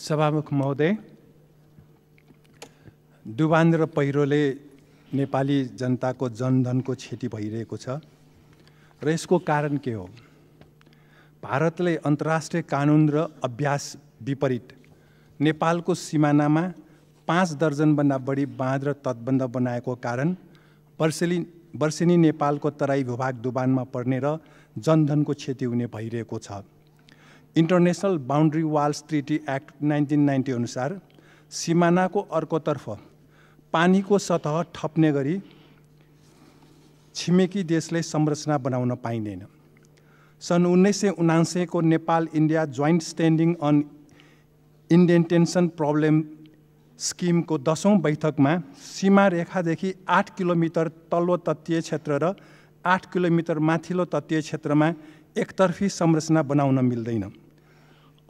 सभामुख महोदय डुबान र पहिरोले नेपाली जनताको जनधनको क्षति भइरहेको छ र यसको कारण के हो भारतले अन्तर्राष्ट्रिय कानुन र अभ्यास विपरीत नेपालको सिमानामा पाँच दर्जनभन्दा बढी बाँध र तटबन्ध बनाएको कारण वर्षेली वर्षेनी नेपालको तराई भूभाग डुबानमा पर्ने र जनधनको क्षति हुने भइरहेको छ international boundary walls treaty act nineteen ninety अनुसार सिमानाको अर्कोतर्फ पानीको सतह ठप्ने गरी छिमेकी देशले संरचना बनाउन पाइँदैन सन् उन्नाइस सय उनासेको Nepal India joint standing on inundation problem स्किमको दसौँ बैठकमा सीमा रेखादेखि आठ किलोमिटर तल्लो तत्तीय क्षेत्र र आठ किलोमिटर माथिल्लो तटीय क्षेत्रमा एकतर्फी संरचना बनाउन मिल्दैन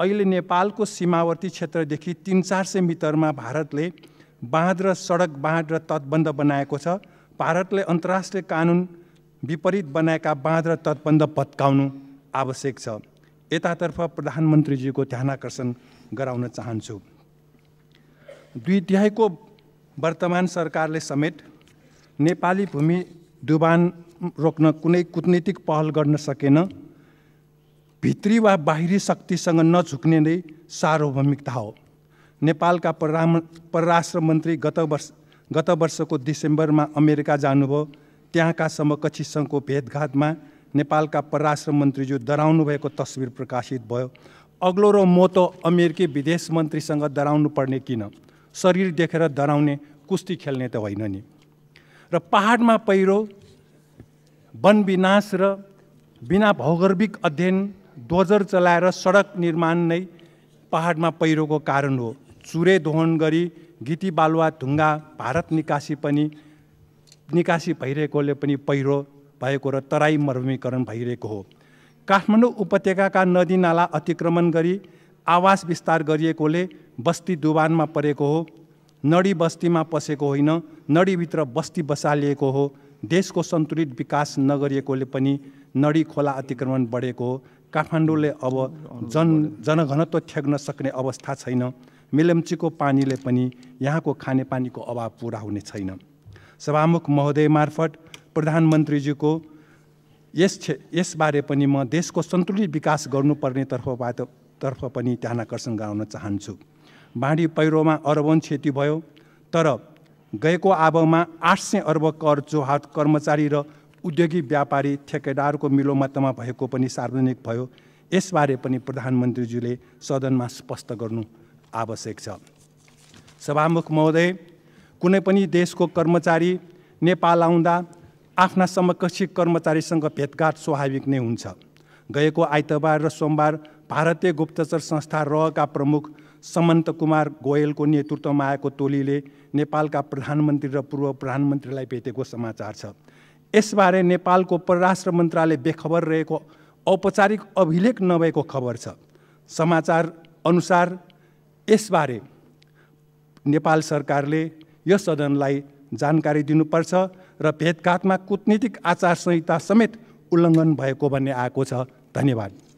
अहिले नेपालको सीमावर्ती क्षेत्रदेखि तिन चार सय मिटरमा भारतले बाँध र सडक बाँध र तटबन्ध बनाएको छ भारतले अन्तर्राष्ट्रिय कानुन विपरीत बनाएका बाँध र तटबन्ध पत्काउनु आवश्यक छ यतातर्फ प्रधानमन्त्रीजीको आकर्षण गराउन चाहन्छु दुई तिहाईको वर्तमान सरकारले समेत नेपाली भूमि डुबान रोक्न कुनै कुटनीतिक पहल गर्न सकेन भित्री वा बाहिरी शक्तिसँग नझुक्ने नै सार्वभौमिकता हो नेपालका परराम परराष्ट्र मन्त्री गत वर्ष गत वर्षको डिसेम्बरमा अमेरिका जानुभयो त्यहाँका समकक्षीसँगको भेटघाटमा नेपालका परराष्ट्र मन्त्रीज्यू डराउनु भएको तस्विर प्रकाशित भयो अग्लो र मोतो अमेरिकी विदेश मन्त्रीसँग डराउनु पर्ने किन शरीर देखेर डराउने कुस्ती खेल्ने त होइन नि र पहाडमा पहिरो वन विनाश र बिना भौगर्भिक अध्ययन दोजर चलाएर सडक निर्माण नै पहाडमा पहिरोको कारण हो चुरे दोहन गरी गिटी बालुवा ढुङ्गा भारत निकासी पनि निकासी भइरहेकोले पनि पहिरो भएको र तराई मरुमीकरण भइरहेको हो काठमाडौँ उपत्यकाका नदीनाला अतिक्रमण गरी आवास विस्तार गरिएकोले बस्ती दुबानमा परेको हो नडी बस्तीमा पसेको होइन नडीभित्र बस्ती बसालिएको हो देशको सन्तुलित विकास नगरिएकोले पनि नडी खोला अतिक्रमण बढेको काठमाडौँले अब जन जनघनत्व ठ्याक्न सक्ने अवस्था छैन मेलम्चीको पानीले पनि यहाँको खानेपानीको अभाव पुरा हुने छैन सभामुख महोदय मार्फत प्रधानमन्त्रीज्यूको यस क्षे यसबारे पनि म देशको सन्तुलित विकास गर्नुपर्ने तर्फबाट तर्फ पनि ध्यानकर्षण गराउन चाहन्छु बाँडी पहिरोमा अरबन क्षति भयो तर गएको आवमा आठ सय अर्ब कर जोहात कर्मचारी र उद्योगिक व्यापारी ठेकेदारको मिलोमतमा भएको पनि सार्वजनिक भयो यसबारे पनि प्रधानमन्त्रीज्यूले सदनमा स्पष्ट गर्नु आवश्यक छ सभामुख महोदय कुनै पनि देशको कर्मचारी नेपाल आउँदा आफ्ना समकक्षी कर्मचारीसँग भेटघाट स्वाभाविक नै हुन्छ गएको आइतबार र सोमबार भारतीय गुप्तचर संस्था रका प्रमुख समन्त कुमार गोयलको नेतृत्वमा आएको टोलीले नेपालका प्रधानमन्त्री र पूर्व प्रधानमन्त्रीलाई भेटेको समाचार छ यसबारे नेपालको परराष्ट्र मन्त्रालय बेखबर रहेको औपचारिक अभिलेख नभएको खबर छ समाचार अनुसार यसबारे नेपाल सरकारले यस सदनलाई जानकारी दिनुपर्छ र भेटघाटमा कुटनीतिक आचार संहिता समेत उल्लङ्घन भएको भन्ने आएको छ धन्यवाद